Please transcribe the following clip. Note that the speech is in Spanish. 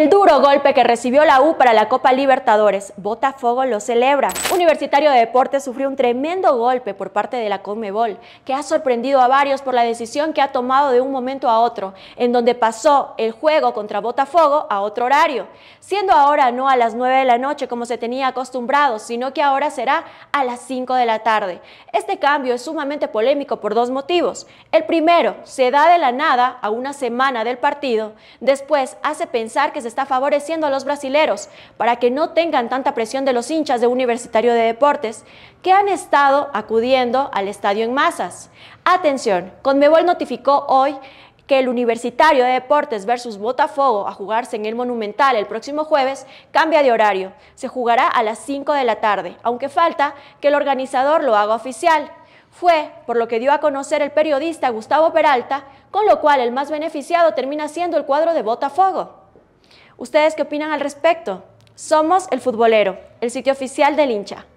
El duro golpe que recibió la U para la Copa Libertadores, Botafogo lo celebra. Universitario de Deportes sufrió un tremendo golpe por parte de la Conmebol, que ha sorprendido a varios por la decisión que ha tomado de un momento a otro, en donde pasó el juego contra Botafogo a otro horario, siendo ahora no a las 9 de la noche como se tenía acostumbrado, sino que ahora será a las 5 de la tarde. Este cambio es sumamente polémico por dos motivos. El primero, se da de la nada a una semana del partido, después hace pensar que se está favoreciendo a los brasileros para que no tengan tanta presión de los hinchas de Universitario de Deportes que han estado acudiendo al estadio en masas. Atención, Conmebol notificó hoy que el Universitario de Deportes versus Botafogo a jugarse en el Monumental el próximo jueves cambia de horario. Se jugará a las 5 de la tarde, aunque falta que el organizador lo haga oficial. Fue por lo que dio a conocer el periodista Gustavo Peralta, con lo cual el más beneficiado termina siendo el cuadro de Botafogo. ¿Ustedes qué opinan al respecto? Somos El Futbolero, el sitio oficial del hincha.